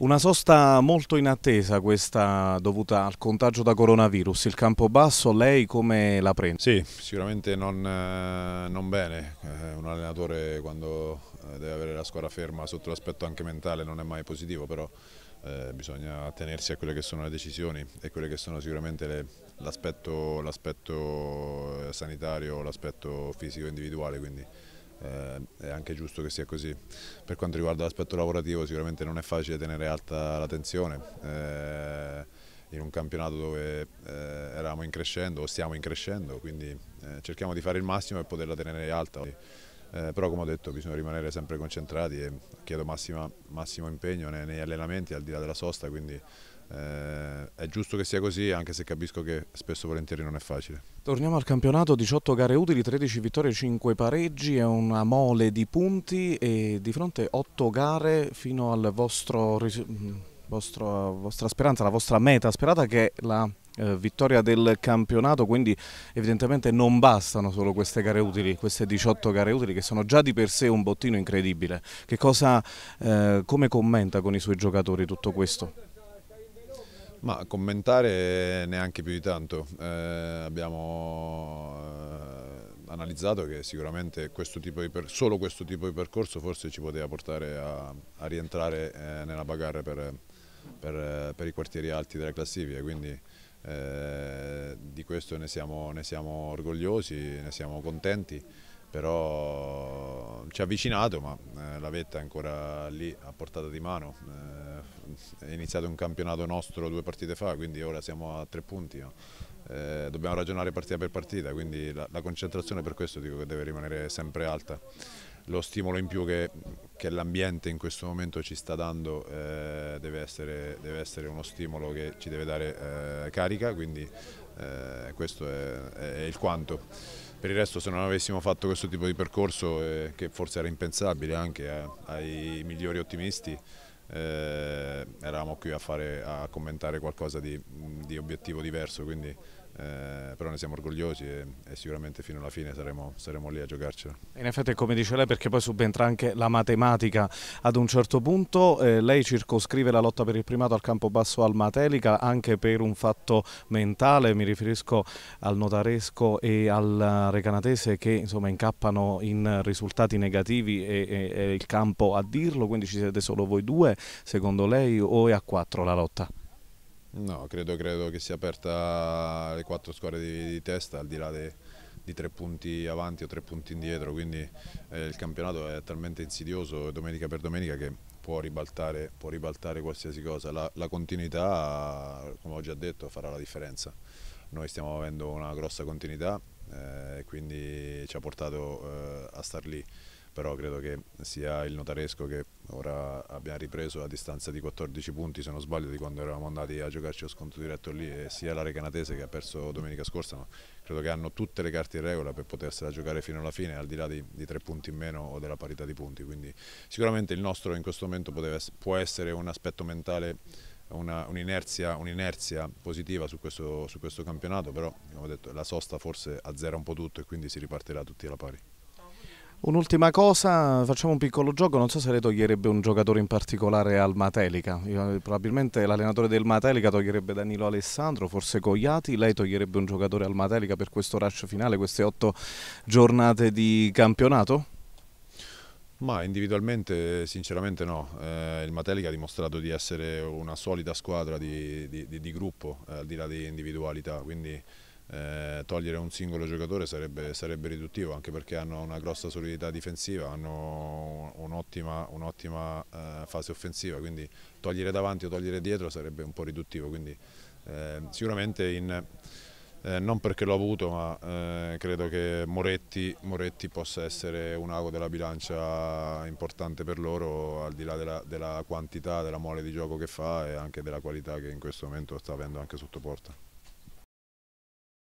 Una sosta molto in attesa questa dovuta al contagio da coronavirus. Il campo basso, lei come la prende? Sì, sicuramente non, eh, non bene. Eh, un allenatore quando eh, deve avere la squadra ferma sotto l'aspetto anche mentale non è mai positivo, però eh, bisogna attenersi a quelle che sono le decisioni e quelle che sono sicuramente l'aspetto sanitario, l'aspetto fisico individuale. Quindi eh, è anche giusto che sia così. Per quanto riguarda l'aspetto lavorativo sicuramente non è facile tenere alta la tensione. Eh, in un campionato dove eh, eravamo in crescendo o stiamo in crescendo, quindi eh, cerchiamo di fare il massimo e poterla tenere alta. Eh, però come ho detto bisogna rimanere sempre concentrati e chiedo massima, massimo impegno nei, negli allenamenti al di là della sosta, quindi eh, è giusto che sia così, anche se capisco che spesso e volentieri non è facile. Torniamo al campionato, 18 gare utili, 13 vittorie, 5 pareggi, è una mole di punti e di fronte 8 gare fino alla mm, vostra speranza, la vostra meta sperata che è la eh, vittoria del campionato, quindi evidentemente non bastano solo queste gare utili, queste 18 gare utili che sono già di per sé un bottino incredibile. Che Cosa, eh, come commenta con i suoi giocatori tutto questo? Ma commentare neanche più di tanto, eh, abbiamo eh, analizzato che sicuramente questo solo questo tipo di percorso forse ci poteva portare a, a rientrare eh, nella bagarre per, per, per, i quartieri alti della classifica, quindi eh, di questo ne siamo, ne siamo orgogliosi, ne siamo contenti però ci ha avvicinato ma eh, la vetta è ancora lì a portata di mano eh, è iniziato un campionato nostro due partite fa quindi ora siamo a tre punti eh, dobbiamo ragionare partita per partita quindi la, concentrazione per questo dico che deve rimanere sempre alta lo stimolo in più che, che l'ambiente in questo momento ci sta dando deve essere, deve, essere, uno stimolo che ci deve dare carica quindi questo è, è il quanto per il resto se non avessimo fatto questo tipo di percorso, eh, che forse era impensabile anche eh, ai migliori ottimisti, eh, eravamo qui a, fare, a, commentare qualcosa di, di obiettivo diverso, quindi eh, però ne siamo orgogliosi e, e, sicuramente fino alla fine saremo, saremo lì a giocarcela. In effetti come dice lei perché poi subentra anche la matematica ad un certo punto, eh, lei circoscrive la lotta per il primato al campo basso al Matelica anche per un fatto mentale, mi riferisco al notaresco e al recanatese che insomma incappano in risultati negativi e, e, e il campo a dirlo, quindi ci siete solo voi due secondo lei o è a quattro la lotta? No, credo, credo, che sia aperta alle quattro squadre di, di testa, al di là de, di tre punti avanti o tre punti indietro, quindi eh, il campionato è talmente insidioso domenica per domenica che può ribaltare, può ribaltare qualsiasi cosa. La, la, continuità, come ho già detto, farà la differenza. Noi stiamo avendo una grossa continuità eh, e eh, quindi ci ha portato eh, a star lì però credo che sia il notaresco che ora abbiamo ripreso a distanza di 14 punti se non sbaglio di quando eravamo andati a giocarci lo sconto diretto lì e sia la Recanatese che ha perso domenica scorsa ma credo che hanno tutte le carte in regola per potersela giocare fino alla fine al di là di, di tre punti in meno o della parità di punti quindi sicuramente il nostro in questo momento poteva, può essere un aspetto mentale un'inerzia, un positiva su questo, su questo campionato però come ho detto la sosta forse azzera un po' tutto e quindi si ripartirà tutti alla pari Un'ultima cosa, facciamo un piccolo gioco, non so se lei toglierebbe un giocatore in particolare al Matelica, Io, eh, probabilmente l'allenatore del Matelica toglierebbe Danilo Alessandro, forse Cogliati, lei toglierebbe un giocatore al Matelica per questo rush finale, queste otto giornate di campionato? Ma individualmente sinceramente no, eh, il Matelica ha dimostrato di essere una solida squadra di, di, di, di gruppo eh, al di là di individualità, quindi eh, togliere un singolo giocatore sarebbe, sarebbe, riduttivo anche perché hanno una grossa solidità difensiva, hanno un'ottima, un eh, fase offensiva, quindi togliere davanti o togliere dietro sarebbe un po' riduttivo, quindi eh, sicuramente in, eh, non perché l'ho avuto ma eh, credo che Moretti, Moretti, possa essere un ago della bilancia importante per loro al di là della, della quantità, della mole di gioco che fa e anche della qualità che in questo momento sta avendo anche sotto porta.